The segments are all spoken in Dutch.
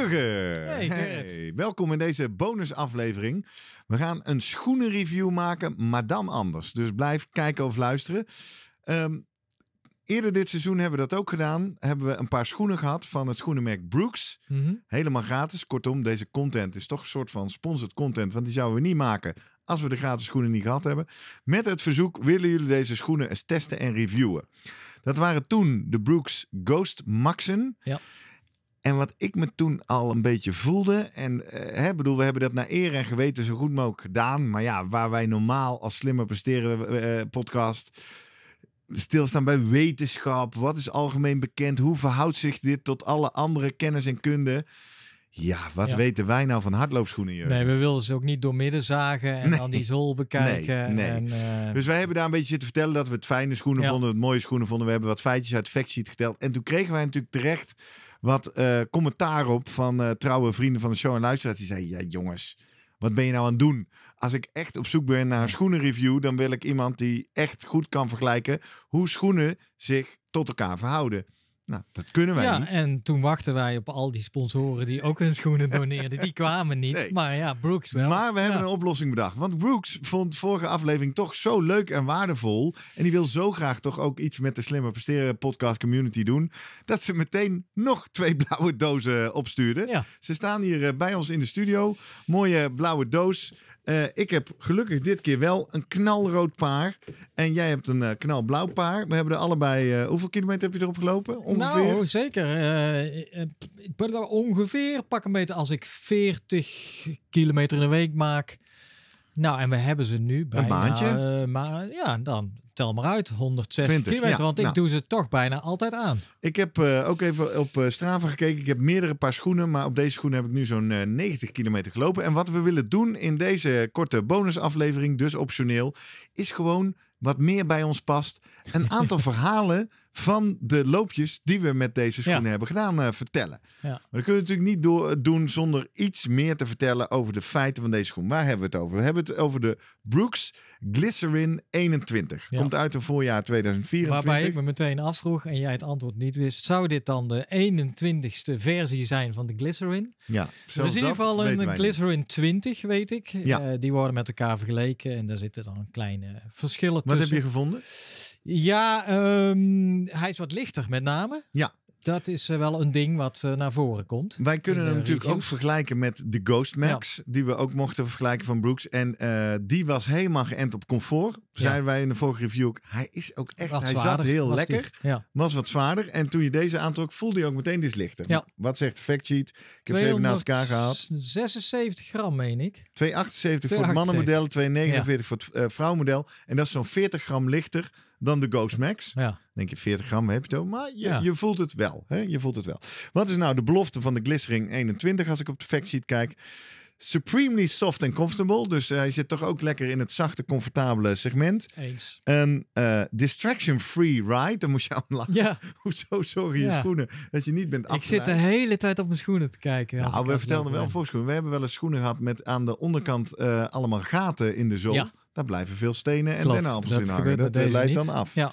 Jurgen! Hey, hey, welkom in deze bonusaflevering. We gaan een schoenenreview maken, maar dan anders. Dus blijf kijken of luisteren. Ehm, eerder dit seizoen hebben we dat ook gedaan. Hebben we een paar schoenen gehad van het schoenenmerk Brooks. Mhm. Helemaal gratis. Kortom, deze content is toch een soort van sponsored content. Want die zouden we niet maken als we de gratis schoenen niet gehad hebben. Met het verzoek, willen jullie deze schoenen eens testen en reviewen? Dat waren toen de Brooks Ghost Maxen. Ja. En wat ik me toen al een beetje voelde. En eh, hè, bedoel, we hebben dat naar eer en geweten zo goed mogelijk gedaan. Maar ja, waar wij normaal als Slimmer Presteren eh, eh, podcast stilstaan bij wetenschap. Wat is algemeen bekend? Hoe verhoudt zich dit tot alle andere kennis en kunde? Ja, wat weten wij nou van hardloopschoenen, Jurgen? Nee, we wilden ze ook niet doormidden zagen en dan die zool bekijken. Nee, En, Dus wij hebben daar een beetje zitten vertellen dat we het fijne schoenen vonden, het mooie schoenen vonden. We hebben wat feitjes uit Factsheet geteld. En toen kregen wij natuurlijk terecht wat eh, commentaar op van eh, trouwe vrienden van de show en luisteraars. Die zeiden, ja jongens, wat ben je nou aan het doen? Als ik echt op zoek ben naar een schoenenreview, dan wil ik iemand die echt goed kan vergelijken hoe schoenen zich tot elkaar verhouden. Nou, dat kunnen wij ja, niet. En toen wachten wij op al die sponsoren die ook hun schoenen doneerden. Die kwamen niet, nee. maar ja, Brooks wel. Maar we hebben een oplossing bedacht. Want Brooks vond vorige aflevering toch zo leuk en waardevol. En die wil zo graag toch ook iets met de Slimmer Presteren podcast community doen. Dat ze meteen nog twee blauwe dozen opstuurde. Ja. Ze staan hier eh, bij ons in de studio. Mooie blauwe doos. Eh, ik heb gelukkig dit keer wel een knalrood paar. En jij hebt een eh, knalblauw paar. We hebben er allebei. Eh, hoeveel kilometer heb je erop gelopen? Ongeveer? Nou, zeker. ik ongeveer. Pak een als ik 40 kilometer in een week maak. Nou, en we hebben ze nu bij. Een maandje? maar ja, dan tel maar uit, 160 kilometer. want ik nou. doe ze toch bijna altijd aan. Ik heb eh, ook even op uh, Strava gekeken. Ik heb meerdere paar schoenen, maar op deze schoenen heb ik nu zo'n 90 eh, kilometer gelopen. En wat we willen doen in deze korte bonusaflevering, dus optioneel, is gewoon wat meer bij ons past een aantal verhalen van de loopjes die we met deze schoenen hebben gedaan eh, vertellen. Ja. Maar dat kunnen we natuurlijk niet door, doen zonder iets meer te vertellen over de feiten van deze schoen. Waar hebben we het over? We hebben het over de Brooks Glycerin 21. Komt uit een voorjaar 2024. Waarbij ik me meteen afvroeg en jij het antwoord niet wist. Zou dit dan de 21ste versie zijn van de Glycerin? Ja, dus in ieder geval een Glycerin 20, weet ik. Ja. Eh, die worden met elkaar vergeleken en daar zitten dan kleine verschillen tussen. Wat heb je gevonden? Ja, ehm, hij is wat lichter met name. Ja. Dat is eh, wel een ding wat eh, naar voren komt. Wij kunnen hem natuurlijk ook vergelijken met de Ghost Max. Die we ook mochten vergelijken van Brooks. En eh, die was helemaal geënt op comfort. Zeiden wij in de vorige review ook. Hij is ook echt, wat hij zat heel lekker. Ja. Was wat zwaarder. En toen je deze aantrok, voelde hij ook meteen dus lichter. Wat zegt de fact sheet? Ik heb ze even naast elkaar gehaald. 76 gram, meen ik. 278, voor het mannenmodel, 249 voor het vrouwenmodel. En dat is zo'n 40 gram lichter dan de Ghost Max. Ja. Denk je 40 gram heb je het ook, maar je, je voelt het wel. Hè? Je voelt het wel. Wat is nou de belofte van de glissering 21 als ik op de sheet kijk? Supremely soft and comfortable. Dus eh, hij zit toch ook lekker in het zachte, comfortabele segment. Eens. Een eh, distraction-free ride. Dan moest je aan lachen. Ja. Hoezo zorgen je schoenen dat je niet bent af. Ik zit de hele tijd op mijn schoenen te kijken. Nou, we vertelden wel voor schoenen. We hebben wel eens schoenen gehad met aan de onderkant eh, allemaal gaten in de zon. Ja. Daar blijven veel stenen en appels in hangen. Dat eh, leidt dan af. Ja.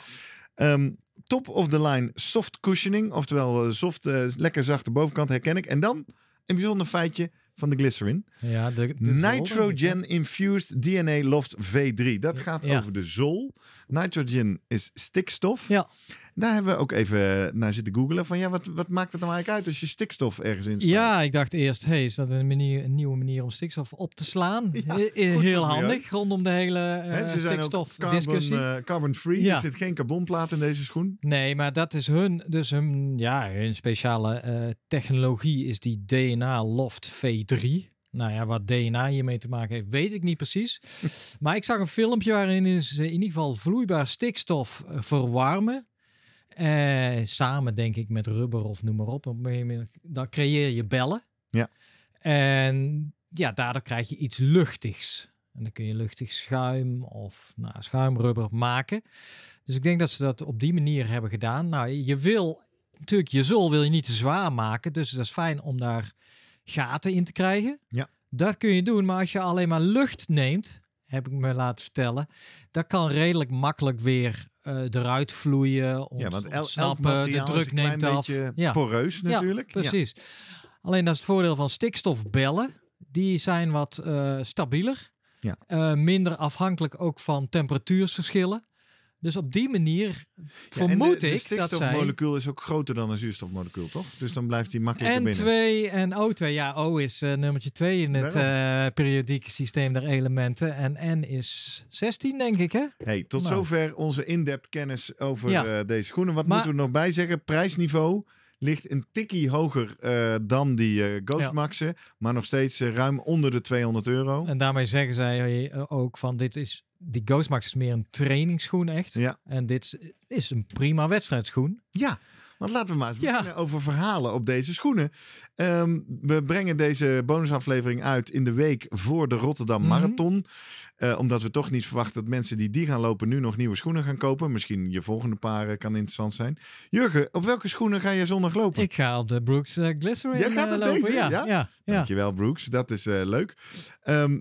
Ehm, top of the line soft cushioning, oftewel eh, soft, eh, lekker zachte bovenkant herken ik. En dan een bijzonder feitje van de glycerin. Ja, de, Nitrogen Infused DNA Loft V3. Dat gaat over de zol. Nitrogen is stikstof. Ja. Daar hebben we ook even eh, naar zitten googelen. Van ja, wat, wat maakt het nou eigenlijk uit als je stikstof ergens in Ja, ik dacht eerst, hey, is dat een, manier, een nieuwe manier om stikstof op te slaan? Heel handig, rondom de hele uh, eh, He, stikstofdiscussie. Eh, carbon, free, ja. er zit geen carbonplaat in deze schoen. Nee, maar dat is hun, dus hun, ja, hun speciale technologie is die DNA Loft V3. Nou ja, wat DNA hiermee te maken heeft, weet ik niet precies. Maar ik zag een filmpje waarin ze in ieder geval vloeibaar stikstof verwarmen. Eh, samen denk ik met rubber of noem maar op. Dan creëer je bellen. Ja. En ja, daardoor krijg je iets luchtigs. En dan kun je luchtig schuim of nou, schuimrubber maken. Dus ik denk dat ze dat op die manier hebben gedaan. Nou, je wil natuurlijk je zool wil je niet te zwaar maken. Dus dat is fijn om daar gaten in te krijgen. Ja. Dat kun je doen, maar als je alleen maar lucht neemt, heb ik me laten vertellen, dat kan redelijk makkelijk weer uh, eruit vloeien, ja, ontsnappen, de druk neemt af. Ja. poreus natuurlijk. Ja, precies. Alleen dat is het voordeel van stikstofbellen. Die zijn wat uh, stabieler. Ja. Eh, minder afhankelijk ook van temperatuursverschillen. Dus op die manier vermoed ik dat zij... is ook groter dan een zuurstofmolecuul, toch? Dus dan blijft die makkelijker en binnen. 2 en O2, ja, O is eh, nummertje 2 in het eh, periodieke systeem der elementen. En N is 16, denk ik, hè? Hey, tot nou. zover onze in-depth kennis over eh, deze schoenen. Wat moeten we nog bij zeggen? Prijsniveau ligt een tikkie hoger dan die uh, Ghostmaxen. Maar nog steeds ruim onder de 200 euro. En daarmee zeggen zij ook van dit is die Max is meer een trainingsschoen echt. En dit is een prima wedstrijdschoen. Ja. Want laten we maar eens beginnen over verhalen op deze schoenen. Ehm, we brengen deze bonusaflevering uit in de week voor de Rotterdam mhm. Marathon. Eh, omdat we toch niet verwachten dat mensen die die gaan lopen nu nog nieuwe schoenen gaan kopen. Misschien je volgende paar eh, kan interessant zijn. Jurgen, op welke schoenen ga je zondag lopen? Ik ga op de Brooks uh, eh, Glycerin Jij gaat lopen. Deze? Ja, ja? Dankjewel Brooks, dat is leuk. Ehm,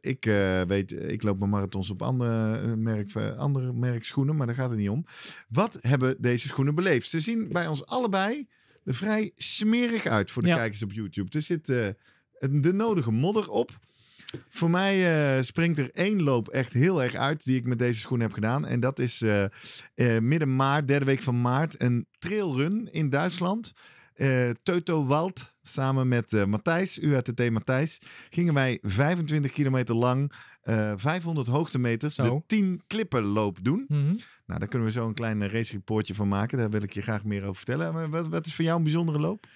ik weet, ik loop mijn marathons op andere merk, andere merk schoenen, maar daar gaat het niet om. Wat hebben deze schoenen beleefd? Ze zien bij ons allebei er vrij smerig uit voor de kijkers op YouTube. Er zit eh, de nodige modder op. Voor mij eh, springt er één loop echt heel erg uit die ik met deze schoen heb gedaan. En dat is eh, midden maart, derde week van maart, een trailrun in Duitsland. Uh, Teuto samen met uh, Matthijs, UATT Matthijs, gingen wij 25 kilometer lang, 500 hoogtemeters, Zo. de 10 klippenloop doen. Mhm. Nou, daar kunnen we zo een klein eh, race reportje van maken. Daar wil ik je graag meer over vertellen. Maar wat, wat is voor jou een bijzondere loop?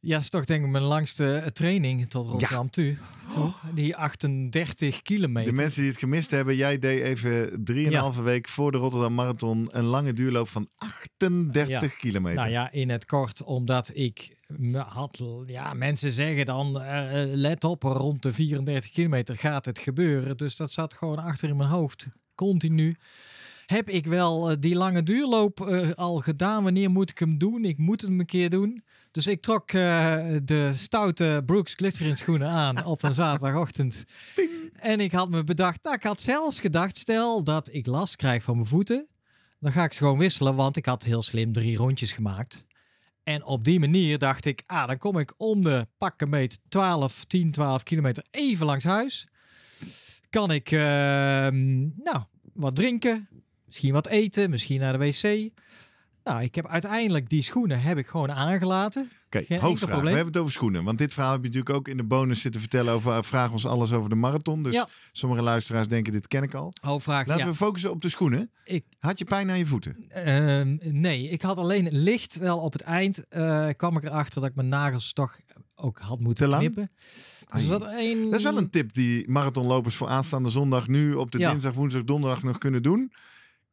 Ja, is toch denk ik mijn langste eh, training tot Rotterdam ja. toe. Oh. Die 38 kilometer. De mensen die het gemist hebben, jij deed even drieënhalve ja. week voor de Rotterdam Marathon een lange duurloop van 38 kilometer. Nou ja, in het kort, omdat ik had, ja, mensen zeggen dan, eh, let op, rond de 34 kilometer gaat het gebeuren. Dus dat zat gewoon achter in mijn hoofd, continu heb ik wel eh, die lange duurloop eh, al gedaan? Wanneer moet ik hem doen? Ik moet hem een keer doen. Dus ik trok eh, de stoute Brooks glitterend schoenen aan op een zaterdagochtend. En ik had me bedacht, nou, ik had zelfs gedacht, stel dat ik last krijg van mijn voeten, dan ga ik ze gewoon wisselen, want ik had heel slim drie rondjes gemaakt. En op die manier dacht ik, ah, dan kom ik om de pakken meet 12, 10, 12 kilometer even langs huis. Kan ik, ehm, nou, wat drinken, Misschien wat eten, misschien naar de wc. Nou, ik heb uiteindelijk die schoenen heb ik gewoon aangelaten. Oké, okay, hoofdvraag. We hebben het over schoenen. Want dit verhaal heb je natuurlijk ook in de bonus zitten vertellen over eh, Vraag ons alles over de marathon. Dus sommige luisteraars denken, dit ken ik al. Hoofdvraag, Laten we focussen op de schoenen. Ik, had je pijn aan je voeten? Ehm, nee, ik had alleen licht wel op het eind eh, kwam ik erachter dat ik mijn nagels toch ook had moeten knippen. Dus dat, een... dat is wel een tip die marathonlopers voor aanstaande zondag nu op de dinsdag, woensdag, donderdag nog kunnen doen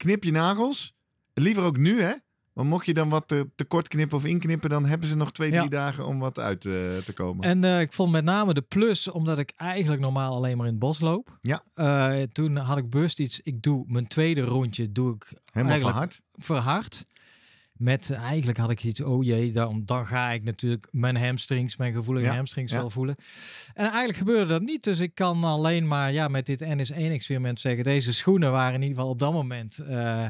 knip je nagels. Liever ook nu, hè? Want mocht je dan wat te, tekort knippen of inknippen, dan hebben ze nog twee, drie dagen om wat uit eh, te komen. En eh, ik vond met name de plus, omdat ik eigenlijk normaal alleen maar in het bos loop. Ja. Eh, toen had ik bewust iets, ik doe mijn tweede rondje, doe ik Helemaal eigenlijk verhard. verhard met eigenlijk had ik iets, oh jee, dan, dan ga ik natuurlijk mijn hamstrings, mijn gevoelige hamstrings wel voelen. En eigenlijk gebeurde dat niet, dus ik kan alleen maar ja, met dit NS1-experiment zeggen, deze schoenen waren in ieder geval op dat moment... Eh,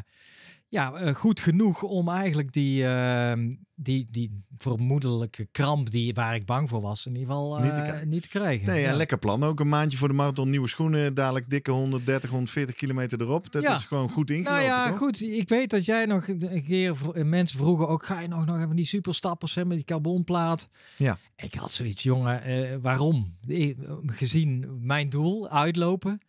ja, eh, goed genoeg om eigenlijk die, ehm, die, die vermoedelijke kramp die, waar ik bang voor was, in ieder geval niet, te eh, niet, krijgen. Nee, ja. lekker plan. Ook een maandje voor de marathon, nieuwe schoenen, dadelijk dikke 130, 140 kilometer erop. Dat is gewoon goed ingelopen. Nou ja, goed. Ik weet dat jij nog een keer eh, mensen vroegen ook, ga je nog, nog even die superstappers hebben met die carbonplaat? Ja. Ik had zoiets, jongen, waarom? Gezien mijn doel, uitlopen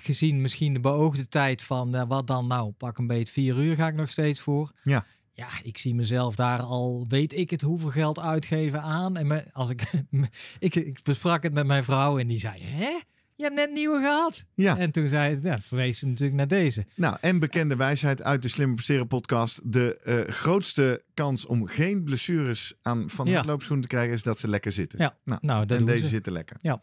gezien misschien de beoogde tijd van uh, wat dan nou, pak een beetje vier uur ga ik nog steeds voor. Ja. Ja, ik zie mezelf daar al, weet ik het, hoeveel geld uitgeven aan. En me, als ik, ik, ik, besprak het met mijn vrouw en die zei, hè? Je hebt net nieuwe gehad. Ja. En toen zei het, ja, verwees ze natuurlijk naar deze. Nou, en bekende wijsheid uit de Slimme Presteren podcast. De eh, grootste kans om geen blessures aan van ja. loopschoen te krijgen is dat ze lekker zitten. Ja. Nou, nou en deze zitten lekker. Ja.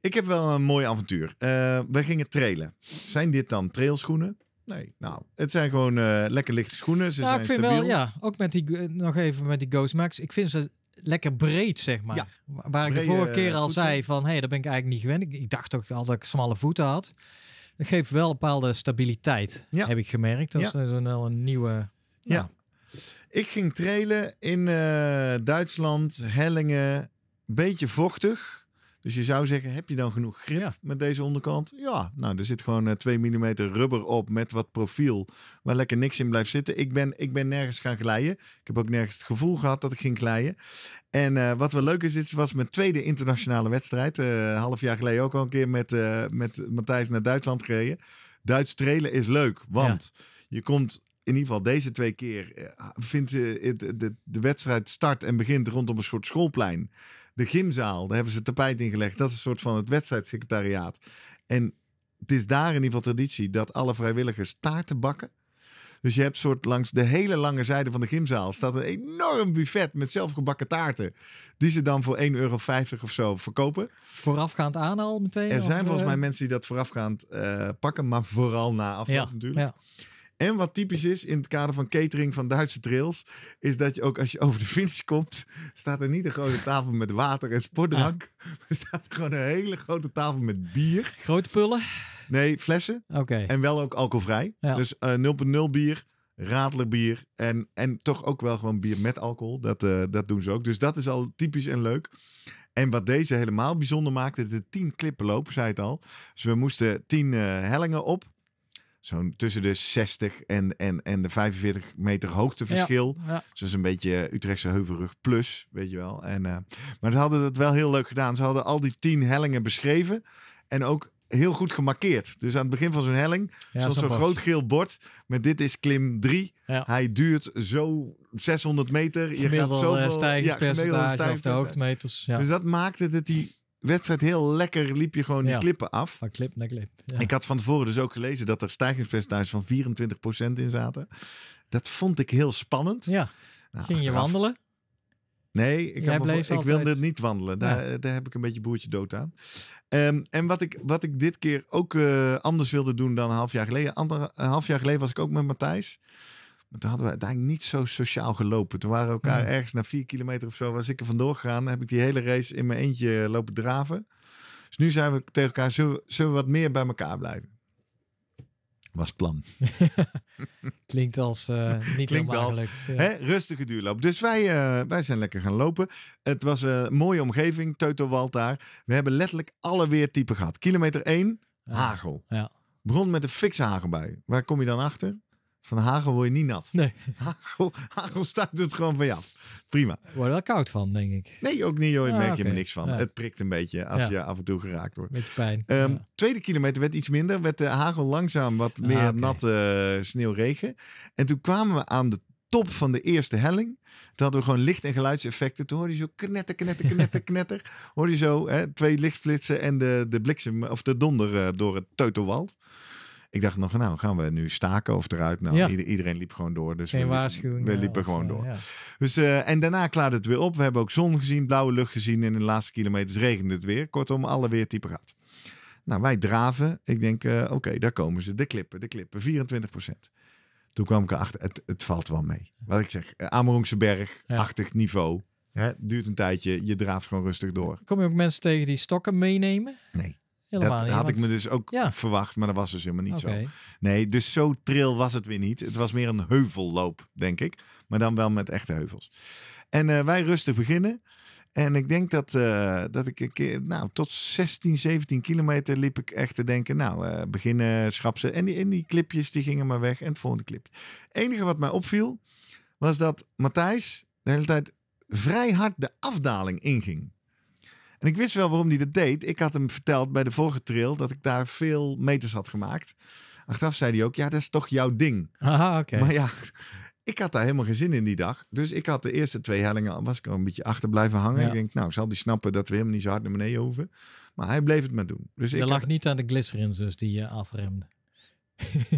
Ik heb wel een mooi avontuur. Uh, we gingen trailen. Zijn dit dan trailschoenen? Nee, nou, het zijn gewoon eh, lekker lichte schoenen. Ze nou, zijn ik vind stabiel. wel, ja, ook met die, eh, nog even met die Ghost Max. Ik vind ze lekker breed, zeg maar. Waar ik de vorige keer al zei van, hé, hey, dat ben ik eigenlijk niet gewend. Ik, dacht toch al dat ik smalle voeten had. Dat geeft wel een bepaalde stabiliteit, heb ik gemerkt. Dat ja. is wel een nieuwe... Ja. Ik ging trailen in Duitsland, Hellingen. Beetje vochtig. Dus je zou zeggen, heb je dan genoeg grip met deze onderkant? Ja, nou, er zit gewoon 2 eh, mm rubber op met wat profiel, waar lekker niks in blijft zitten. Ik ben, ik ben nergens gaan glijden. Ik heb ook nergens het gevoel gehad dat ik ging glijden. En eh, wat wel leuk is, dit was mijn tweede internationale wedstrijd. Uh, half jaar geleden ook al een keer met, met Matthijs naar Duitsland gereden. Duits trailen is leuk, want je komt in ieder geval deze twee keer vindt de, de wedstrijd start en begint rondom een soort schoolplein de gymzaal. Daar hebben ze tapijt in gelegd. Dat is een soort van het wedstrijdsecretariaat. En het is daar in ieder geval traditie dat alle vrijwilligers taarten bakken. Dus je hebt soort langs de hele lange zijde van de gymzaal staat een enorm buffet met zelfgebakken taarten. Die ze dan voor 1,50 euro of zo verkopen. Voorafgaand aan al meteen? Er zijn volgens eh? mij mensen die dat voorafgaand uh, pakken, maar vooral na afloop natuurlijk. Ja. En wat typisch is in het kader van catering van Duitse trails, is dat je ook als je over de finish komt, staat er niet een grote tafel met water en sportdrank. Ah. Er staat gewoon een hele grote tafel met bier. Grote pullen? Nee, flessen. Oké. En wel ook alcoholvrij. Dus uh, eh, 0,0 bier, radlerbier en, en toch ook wel gewoon bier met alcohol. Dat, eh, dat doen ze ook. Dus dat is al typisch en leuk. En wat deze helemaal bijzonder maakte, de tien klippen lopen, zei het al. Dus we moesten tien eh, hellingen op zo'n tussen de 60 en, en, en de 45 meter hoogteverschil. Ja, Dus een beetje eh, Utrechtse heuvelrug plus, weet je wel. En, eh, maar ze hadden dat wel heel leuk gedaan. Ze hadden al die tien hellingen beschreven en ook heel goed gemarkeerd. Dus aan het begin van zo'n helling ja, stond zo'n groot geel bord met dit is klim 3. Hij duurt zo 600 meter. Je gaat zoveel... stijgingspercentage ja, stijgingspercentage of de hoogtemeters. Dus dat maakte dat die wedstrijd heel lekker liep je gewoon die klippen af. Van clip naar clip. Ja. Ik had van tevoren dus ook gelezen dat er stijgingspercentages van 24% in zaten. Dat vond ik heel spannend. Ja. Nou, Ging je wandelen? Nee, ik, had ik wilde niet wandelen. Daar, eh, daar, heb ik een beetje boertje dood aan. Ehm, en wat ik, wat ik dit keer ook eh, anders wilde doen dan een half jaar geleden. Ander, een half jaar geleden was ik ook met Matthijs. Maar toen hadden we uiteindelijk niet zo sociaal gelopen. Toen waren we elkaar mm. ergens na vier kilometer of zo, was ik er vandoor gegaan. Heb ik die hele race in mijn eentje eh, lopen draven. Dus nu zijn we tegen elkaar, zullen we, wat meer bij elkaar blijven? Was plan. Klinkt als eh, niet Klinkt hè, rustige duurloop. Dus wij, eh, wij zijn lekker gaan lopen. Het was een mooie omgeving, Teuto daar. We hebben letterlijk alle weertypen gehad. Kilometer 1, hagel. Ja. Begon met een fikse hagelbui. Waar kom je dan achter? Van hagel word je niet nat. Nee. Hagel, hagel staat het gewoon van je af. Prima. Word je wel koud van, denk ik. Nee, ook niet hoor. Ah, merk je er niks van. Het prikt een beetje als je af en toe geraakt wordt. Beetje pijn. Ehm, tweede kilometer werd iets minder. Werd de eh, hagel langzaam wat ah, meer ah, okay. natte eh, sneeuwregen. En toen kwamen we aan de top van de eerste helling. Toen hadden we gewoon licht- en geluidseffecten. Toen hoorde je zo knetter, knetter, knetter, knetter. hoorde je zo hè, twee lichtflitsen en de, de bliksem of de donder eh, door het teutelwald. Ik dacht nog, nou gaan we nu staken of eruit? Nou, iedereen liep gewoon door. Dus Geen we, waarschuwing. We liepen gewoon eh, door. Dus, eh, en daarna klaarde het weer op. We hebben ook zon gezien, blauwe lucht gezien. En in de laatste kilometers regende het weer. Kortom, alle weertypen gaat. Nou, wij draven. Ik denk, eh, oké, daar komen ze. De klippen, de klippen. 24 Toen kwam ik erachter, het, het valt wel mee. Wat ik zeg, Amerongse berg, achtig niveau. Hè, duurt een tijdje, je draaft gewoon rustig door. Kom je ook mensen tegen die stokken meenemen? Nee dat had ik me dus ook verwacht, maar dat was dus helemaal niet zo. Nee, dus zo tril was het weer niet. Het was meer een heuvelloop, denk ik. Maar dan wel met echte heuvels. En eh, wij rustig beginnen. En ik denk dat, eh, dat ik een keer, nou, tot 16, 17 kilometer liep ik echt te denken, nou, uh, beginnen, schrap ze. En die, die clipjes, die gingen maar weg. En het volgende clip. Het enige wat mij opviel, was dat Matthijs de hele tijd vrij hard de afdaling inging. En ik wist wel waarom hij dat deed. Ik had hem verteld bij de vorige trail dat ik daar veel meters had gemaakt. Achteraf zei hij ook, ja, dat is toch jouw ding. Maar ja, ik had daar helemaal geen zin in die dag. Dus ik had de eerste twee hellingen, was ik al een beetje achter blijven hangen. Ik denk, nou, zal die snappen dat we helemaal niet zo hard naar beneden hoeven. Maar hij bleef het maar doen. Dus lag niet aan de glycerins dus die je afremde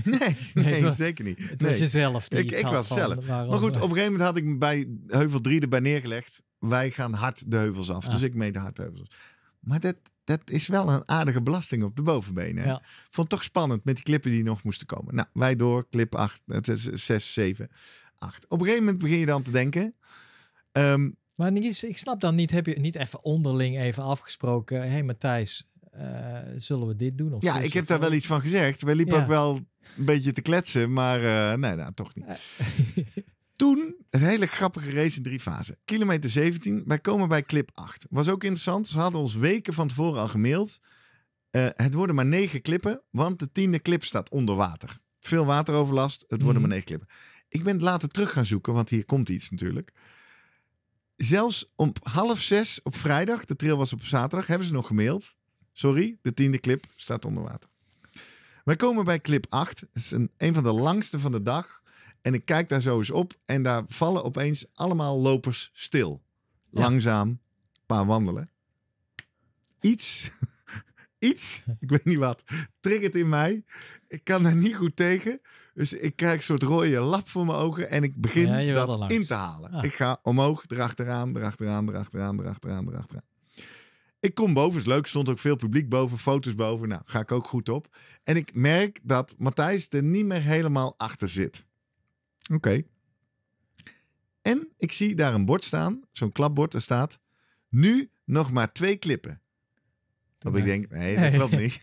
nee, nee, zeker niet. Het nee. was jezelf Ik, ik was zelf. Maar goed, op een gegeven moment had ik me bij heuvel 3 erbij neergelegd. Wij gaan hard de heuvels af. Dus ik meet de hard heuvels Maar dat, dat is wel een aardige belasting op de bovenbenen. Ja. Vond toch spannend met die klippen die nog moesten komen. Nou, wij door, clip 8, 6, 7, 8. Op een gegeven moment begin je dan te denken... Um, maar ik snap dan niet, heb je niet even onderling even afgesproken... Hé hey Matthijs, eh, zullen we dit doen? Of ja, ik heb daar wel iets van gezegd. We liepen ook wel een beetje te kletsen, maar eh, nee, nou, toch niet. Eh. Toen een hele grappige race in drie fasen. Kilometer 17, wij komen bij clip 8. Was ook interessant. Ze hadden ons weken van tevoren al gemaild. het worden maar negen klippen, want de tiende clip staat onder water. Veel wateroverlast, het worden mhm. maar negen klippen. Ik ben het later terug gaan zoeken, want hier komt iets natuurlijk. Zelfs om half zes op vrijdag, de trail was op zaterdag, hebben ze nog gemaild. Sorry, de tiende clip staat onder water. Wij komen bij clip 8. Dat is een, een van de langste van de dag. En ik kijk daar zo eens op en daar vallen opeens allemaal lopers stil. Langzaam, een paar wandelen. Iets, iets, ik weet niet wat, triggert in mij. Ik kan daar niet goed tegen. Dus ik krijg een soort rode lap voor mijn ogen en ik begin dat in te halen. Ah. Ik ga omhoog, erachteraan, erachteraan, erachteraan, erachteraan, erachteraan. Ik kom boven, is leuk. Stond ook veel publiek boven, foto's boven. Nou, ga ik ook goed op. En ik merk dat Matthijs er niet meer helemaal achter zit. Oké. En ik zie daar een bord staan, zo'n klapbord, er staat... Nu nog maar twee klippen. Dat ik denk, nee, dat klopt niet.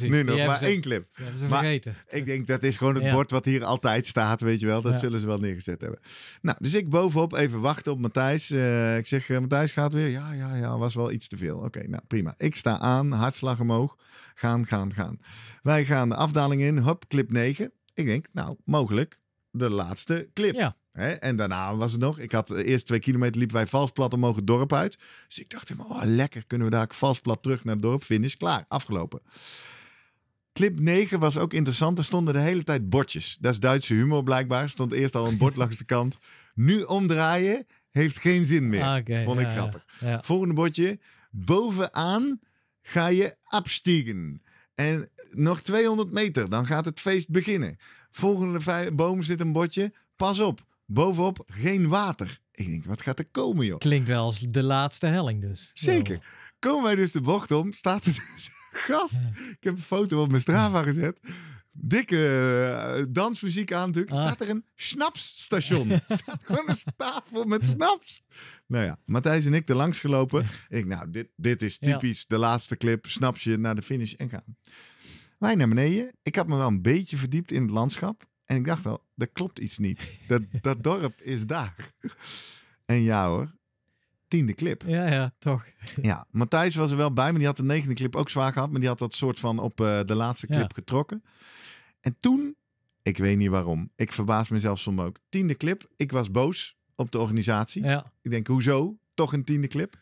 Nu nog maar één clip. Hebben ze maar vergeten. Ik denk, dat is gewoon het bord wat hier altijd staat, weet je wel. Dat zullen ze wel neergezet hebben. Nou, dus ik bovenop even wachten op Matthijs. Eh, ik zeg, eh, Matthijs gaat weer. Ja, ja, ja, was wel iets te veel. Oké, nou prima. Ik sta aan, hartslag omhoog. Gaan, gaan, gaan. Wij gaan de afdaling in. Hop, clip 9. Ik denk, nou, mogelijk de laatste clip. Ja. En daarna was het nog. Ik had de eerste twee kilometer liepen wij valsplat omhoog het dorp uit. Dus ik dacht helemaal, oh, lekker, kunnen we daar plat terug naar het dorp. Finish, klaar, afgelopen. Clip 9 was ook interessant. Er stonden de hele tijd bordjes. Dat is Duitse humor blijkbaar. stond eerst al een bord langs de kant. Nu omdraaien heeft geen zin meer. Ah, vond ik grappig. Volgende bordje. Bovenaan ga je abstiegen. En nog 200 meter, dan gaat het feest beginnen. Volgende boom zit een bordje. Pas op, Bovenop geen water. Ik denk, wat gaat er komen, joh? Klinkt wel als de laatste helling dus. Zeker. Komen wij dus de bocht om, staat er dus een gast. Ik heb een foto op mijn Strava gezet. Dikke eh, dansmuziek aan natuurlijk. Ah. Staat er een snapsstation. staat gewoon een tafel met snaps. Nou ja, Matthijs en ik er langs gelopen. Ik nou, dit, dit is typisch de laatste clip. Snapsje naar de finish en gaan. Wij naar beneden. Ik had me wel een beetje verdiept in het landschap. En ik dacht al, dat klopt iets niet. Dat, dat dorp is daar. En ja hoor, tiende clip. Ja, ja, toch. Ja, Matthijs was er wel bij, maar die had de negende clip ook zwaar gehad. Maar die had dat soort van op eh, de laatste clip getrokken. En toen, ik weet niet waarom, ik verbaas mezelf soms ook. Tiende clip, ik was boos op de organisatie. Ja. Ik denk, hoezo? Toch een tiende clip?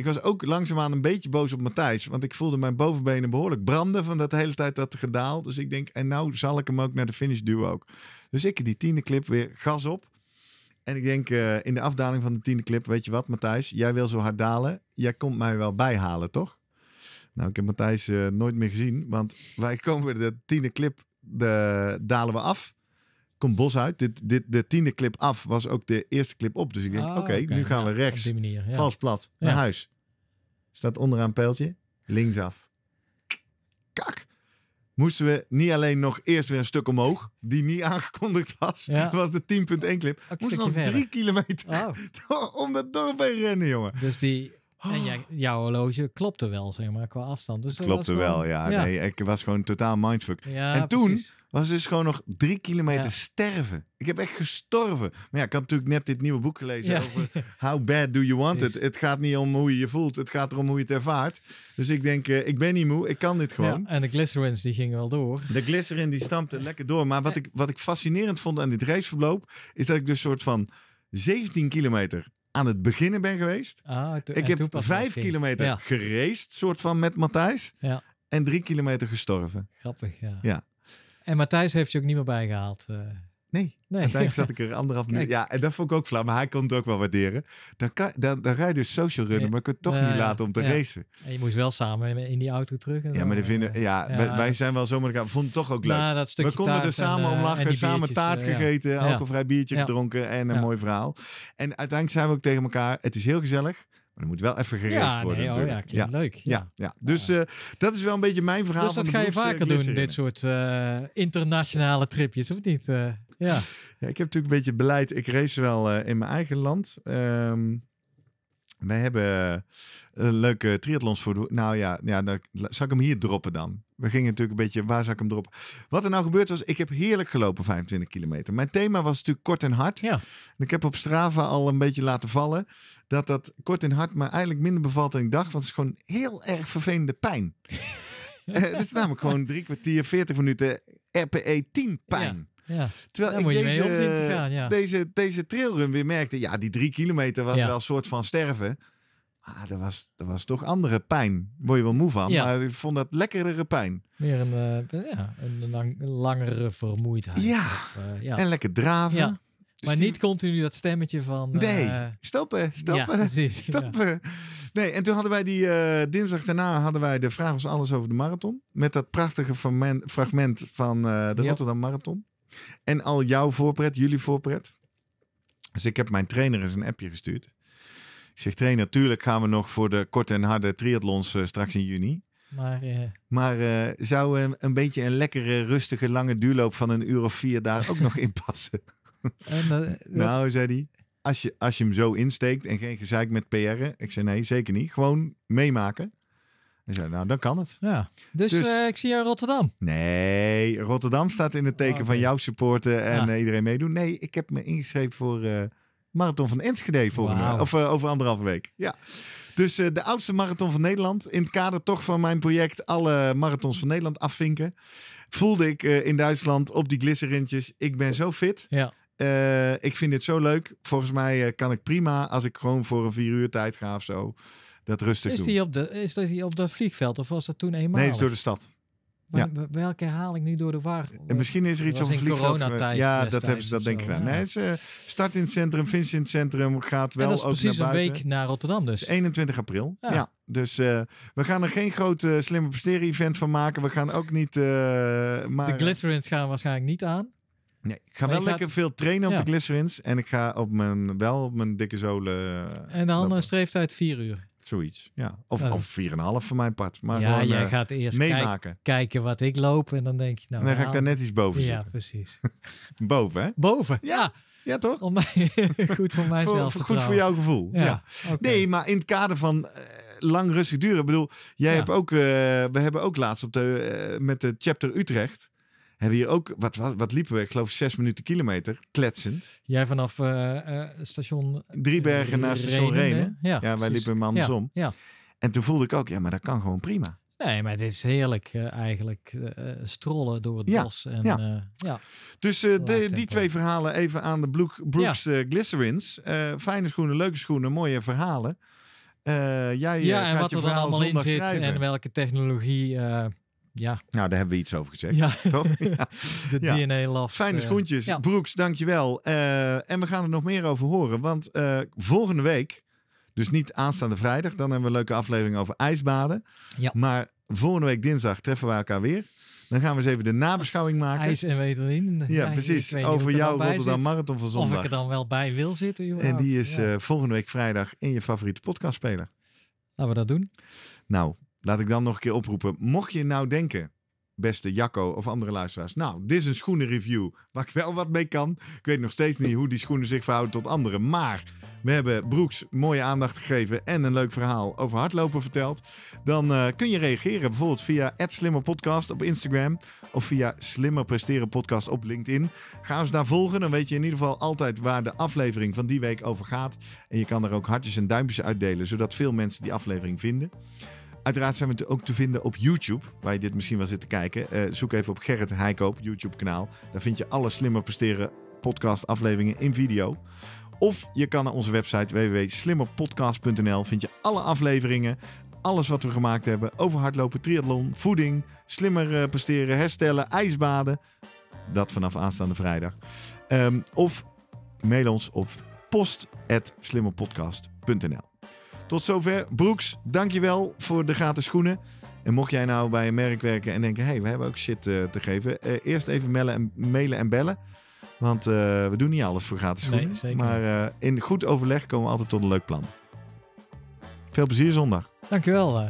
Ik was ook langzaamaan een beetje boos op Matthijs. Want ik voelde mijn bovenbenen behoorlijk branden van dat de hele tijd dat gedaald. Dus ik denk, en nou zal ik hem ook naar de finish duwen ook. Dus ik die tiende clip weer gas op. En ik denk eh, in de afdaling van de tiende clip, weet je wat Matthijs? Jij wil zo hard dalen, jij komt mij wel bijhalen, toch? Nou, ik heb Matthijs eh, nooit meer gezien. Want wij komen weer de tiende clip, de, dalen we af komt Bos uit. Dit, dit, de tiende clip af was ook de eerste clip op. Dus ik denk, ah, oké, nu gaan we rechts. Op die manier, Vals plat, naar huis. Staat onderaan pijltje, linksaf. Kak! moesten we niet alleen nog eerst weer een stuk omhoog, die niet aangekondigd was. Ja. Dat was de 10.1 clip. Moesten nog drie kilometer oh. om het dorp heen rennen, jongen. Dus die en jouw horloge klopte wel, zeg maar, qua afstand. Dus klopte wel, ja. Nee, ik was gewoon totaal mindfuck. en toen was was dus gewoon nog drie kilometer sterven. Ik heb echt gestorven. Maar ja, ik had natuurlijk net dit nieuwe boek gelezen over How Bad Do You Want It. Het gaat niet om hoe je je voelt, het gaat erom hoe je het ervaart. Dus ik denk, eh, ik ben niet moe, ik kan dit gewoon. en de glycerins die gingen wel door. De glycerin die stampte lekker door. Maar wat ik, wat ik fascinerend vond aan dit raceverloop, is dat ik dus soort van 17 kilometer aan het beginnen ben geweest. Ah, ik heb vijf kilometer ja. soort van met Matthijs. Ja. En drie kilometer gestorven. Grappig, ja. ja. En Matthijs heeft je ook niet meer bijgehaald. Eh. Nee. Uiteindelijk zat ik er anderhalf minuut. Ja, en dat vond ik ook flauw, maar hij kon het ook wel waarderen. Dan, kan, dan, dan rij je dus social runnen, maar ik kan het toch niet laten om te racen. En je moest wel samen in die auto terug. En ja, maar vinden, ja, wij, zijn wel zomaar gaan. Vonden het toch ook leuk. Nou, we konden er samen eh, en, om lachen, samen taart eh, gegeten, alcoholvrij biertje gedronken en een mooi verhaal. En uiteindelijk zijn we ook tegen elkaar. Het is heel gezellig. Maar er moet wel even gereisd worden. Oh natuurlijk. ja, ja, leuk. Ja, ja. Dus eh, dat is wel een beetje mijn verhaal. Dus dat ga je vaker doen, dit soort internationale tripjes, of niet? Uh, ja. ja. Ik heb natuurlijk een beetje beleid. Ik race wel eh, in mijn eigen land. Ehm, we hebben eh, een leuke triathlons voor. Nou ja, ja dan, zal ik hem hier droppen dan? We gingen natuurlijk een beetje, waar zou ik hem droppen? Wat er nou gebeurd was, ik heb heerlijk gelopen 25 kilometer. Mijn thema was natuurlijk kort en hard. Ja. En ik heb op Strava al een beetje laten vallen dat dat kort en hard maar eigenlijk minder bevalt dan ik dacht. Want het is gewoon heel erg vervelende pijn. Eh, het is namelijk gewoon drie kwartier, 40 minuten RPE 10 pijn. Terwijl ik deze, te gaan, ja. deze, deze trailrun weer merkte, ja, die drie kilometer was wel een soort van sterven. Ah, dat was, dat was toch andere pijn. Word je wel moe van, maar ik vond dat lekkerdere pijn. Meer een, eh, ja, een, langere vermoeidheid. Ja. Eh, ja. en lekker draven. Ja. Dus maar niet continu dat stemmetje van... Eh, nee, uh, stoppen, stoppen, precies, stoppen. Nee, en toen hadden wij die dinsdag daarna hadden wij de vraag was alles over de marathon. Met dat prachtige fragment van de Rotterdam Marathon. En al jouw voorpret, jullie voorpret. Dus ik heb mijn trainer eens een appje gestuurd. Ik zeg, trainer, natuurlijk gaan we nog voor de korte en harde triathlons eh, straks in juni. Maar, eh, maar eh, zou een, een beetje een lekkere, rustige, lange duurloop van een uur of vier daar ook nog in passen? En, nou, zei hij, als je, als je hem zo insteekt en geen gezeik met PR'en. Ik zei, nee, zeker niet. Gewoon meemaken. Dus nou, dan kan het. Ja. Dus, dus- eh, ik zie jou in Rotterdam. Nee, Rotterdam staat in het teken oh, van jouw supporten en eh, iedereen meedoen. Nee, ik heb me ingeschreven voor uh, Marathon van Enschede volgende Of over anderhalve week. Ja. Dus de oudste marathon van Nederland. In het kader toch van mijn project alle marathons van Nederland afvinken. Voelde ik in Duitsland op die glisserintjes. Ik ben zo fit. Ja. ik vind dit zo leuk. Volgens mij kan ik prima als ik gewoon voor een vier uur tijd ga of zo dat rustig is Die op de, is dat die op dat vliegveld of was dat toen eenmaal? Nee, is door de stad. Ja. Welke haal ik nu door de war? En eh, eh, misschien is er iets over vliegveld. Coronatijd ja, dat hebben ze dat denk ik gedaan. Ja. Nee, ze eh, start in het centrum, finish in het centrum, gaat wel en ook precies een week naar Rotterdam dus. 21 april. Ja. Dus we gaan er geen grote slimme presteren event van maken. We gaan ook niet... Uh, maar... De glitterins gaan waarschijnlijk niet aan. Nee, ik ga wel lekker veel trainen op de glitterins En ik ga op mijn, wel op mijn dikke zolen... En dan streeft streeftijd 4 uur. Zoiets, ja. Of, nou. of 4,5 van mijn part. Maar ja, gewoon, jij eh, gaat eerst meemaken. kijken wat ik loop en dan denk je... Nou, dan ga ik nou. daar net iets boven zitten. Ja, precies. boven, hè? Boven, ja. Ja, toch? Om mij, goed voor mijzelf. Goed voor jouw gevoel, ja. Nee, maar in het kader van eh, lang rustig duren. Ik bedoel, jij hebt ook... Eh, we hebben ook laatst op de, met de chapter Utrecht hebben hier ook, wat, wat, wat liepen we? Ik geloof zes minuten kilometer, kletsend. Jij vanaf eh, eh, station... Eh, Driebergen naast naar station Renen. Ja, wij liepen hem andersom. Ja, En toen voelde ik ook, ja, maar dat kan gewoon prima. Nee, maar het is heerlijk eigenlijk strollen door het bos. En, ja. ja. Dus die twee verhalen even aan de Brooks Glycerins. fijne schoenen, leuke schoenen, mooie verhalen. jij ja, en wat er dan allemaal in zit en welke technologie ja. Nou, daar hebben we iets over gezegd. Ja. Toch? Ja. De DNA-laf. Fijne eh, schoentjes. Ja. Broeks, dankjewel. Uh, en we gaan er nog meer over horen. Want eh, volgende week, dus niet aanstaande vrijdag, dan hebben we een leuke aflevering over ijsbaden. Ja. Maar volgende week dinsdag treffen we elkaar weer. Dan gaan we eens even de nabeschouwing maken. IJs en weten Ja, ja precies. Over jouw Rotterdam Marathon van zondag. Of ik er dan wel bij wil zitten. Joh. En die is volgende week vrijdag in je favoriete podcast speler. Laten we dat doen. Nou, Laat ik dan nog een keer oproepen. Mocht je nou denken, beste Jacco of andere luisteraars. Nou, dit is een schoenenreview waar ik wel wat mee kan. Ik weet nog steeds niet hoe die schoenen zich verhouden tot anderen. Maar we hebben Broeks mooie aandacht gegeven en een leuk verhaal over hardlopen verteld. Dan eh, kun je reageren bijvoorbeeld via @slimmerpodcast op Instagram of via Slimmer Presteren Podcast op LinkedIn. Ga ons daar volgen, dan weet je in ieder geval altijd waar de aflevering van die week over gaat. En je kan er ook hartjes en duimpjes uitdelen, zodat veel mensen die aflevering vinden. Uiteraard zijn we ook te vinden op YouTube, waar je dit misschien wel zit te kijken. Eh, zoek even op Gerrit Heikoop, YouTube-kanaal. Daar vind je alle slimmer presteren podcast-afleveringen in video. Of je kan naar onze website www.slimmerpodcast.nl. Vind je alle afleveringen, alles wat we gemaakt hebben over hardlopen, triathlon, voeding, slimmer eh, presteren, herstellen, ijsbaden. Dat vanaf aanstaande vrijdag. Ehm, of mail ons op post.slimmerpodcast.nl. Tot zover. Broeks, dankjewel voor de gratis schoenen. En mocht jij nou bij een merk werken en denken: hé, hey, we hebben ook shit eh, te geven. Eh, eerst even mailen en, mailen en bellen. Want eh, we doen niet alles voor gratis schoenen. Nee, maar in goed overleg komen we altijd tot een leuk plan. Veel plezier zondag. Dankjewel.